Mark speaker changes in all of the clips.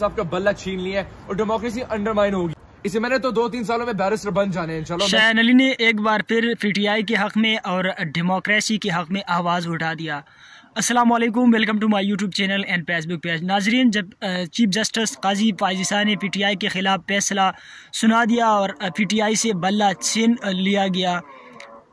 Speaker 1: politics का बल्ला छीन लिया है और डेमोक्रेसी अंडरमाइन होगी इसे मैंने तो दो तीन सालों में बैरिस्टर बन जाने हैं चलो शाहन अली ने एक बार फिर पीटीआई के हक में और डेमोक्रेसी के हक में आवाज़ उठा दिया Aslam welcome to my YouTube channel and Facebook page नाजरीन जब चीफ जस्टिस काजी पाजिसा ने पी टी आई के ख़िलाफ़ फैसला सुना दिया और पी टी आई से बल्ला छीन लिया गया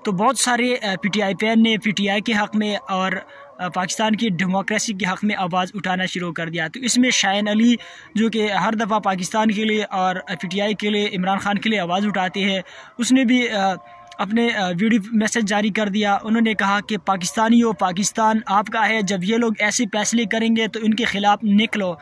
Speaker 1: तो बहुत सारे पी टी आई पैन ने पी टी आई के हक़ में और पाकिस्तान की डेमोक्रेसी के हक़ में आवाज़ उठाना शुरू कर दिया तो इसमें शायन अली जो कि हर दफ़ा पाकिस्तान के लिए और पीटीआई के लिए इमरान खान के लिए आवाज़ उठाते हैं उसने भी अपने वीडियो मैसेज जारी कर दिया उन्होंने कहा कि हो पाकिस्तान आपका है जब ये लोग ऐसे फैसले करेंगे तो इनके ख़िलाफ़ निकलो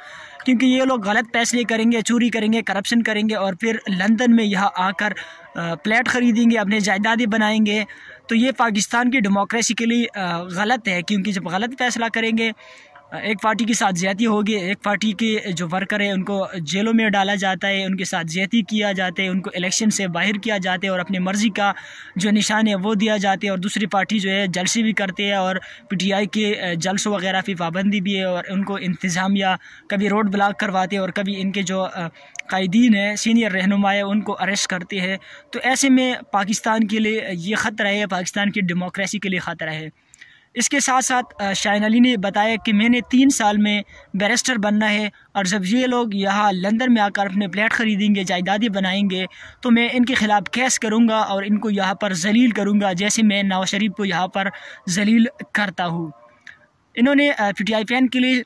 Speaker 1: क्योंकि ये लोग गलत फैसले करेंगे चोरी करेंगे करप्शन करेंगे और फिर लंदन में यहाँ आकर फ्लैट ख़रीदेंगे अपने जायदादें बनाएंगे तो ये पाकिस्तान की डेमोक्रेसी के लिए गलत है क्योंकि जब गलत फैसला करेंगे एक पार्टी के साथ ज्यादी होगी एक पार्टी के जो वर्कर है उनको जेलों में डाला जाता है उनके साथ ज्यादी किया जाता है उनको इलेक्शन से बाहर किया जाता है और अपनी मर्ज़ी का जो निशान है वो दिया जाता है और दूसरी पार्टी जो है जलसे भी करते हैं और पीटीआई के जलसों वगैरह की पाबंदी भी है और उनको इंतज़ामिया कभी रोड ब्लॉक करवाते हैं और कभी इनके जो कायदीन है सीनियर रहनुमा है उनको अरेस्ट करते हैं तो ऐसे में पाकिस्तान के लिए ये ख़तरा है पाकिस्तान की डेमोक्रेसी के लिए ख़तरा है इसके साथ साथ शाइन अली ने बताया कि मैंने तीन साल में बैरिस्टर बनना है और जब ये लोग यहाँ लंदन में आकर अपने फ्लैट ख़रीदेंगे जायदादी बनाएंगे तो मैं इनके ख़िलाफ़ केस करूँगा और इनको यहाँ पर जलील करूँगा जैसे मैं नवाज शरीफ को यहाँ पर जलील करता हूँ इन्होंने P T I P N के लिए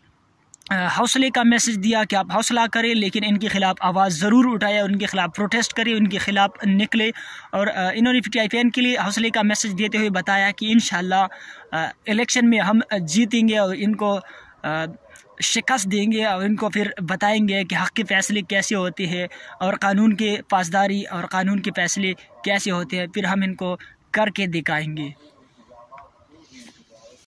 Speaker 1: हौसले का मैसेज दिया कि आप हौसला करें लेकिन इनके ख़िलाफ़ आवाज़ ज़रूर उठाए उनके ख़िलाफ़ प्रोटेस्ट करें उनके ख़िलाफ़ निकले और इन्होंने पी के लिए हौसले का मैसेज देते हुए बताया कि इन इलेक्शन में हम जीतेंगे और इनको शिकस्त देंगे और इनको फिर बताएंगे कि हक़ के फ़ैसले कैसे होते हैं और कानून के पासदारी और कानून के फ़ैसले कैसे होते हैं फिर हम इनको करके दिखाएंगे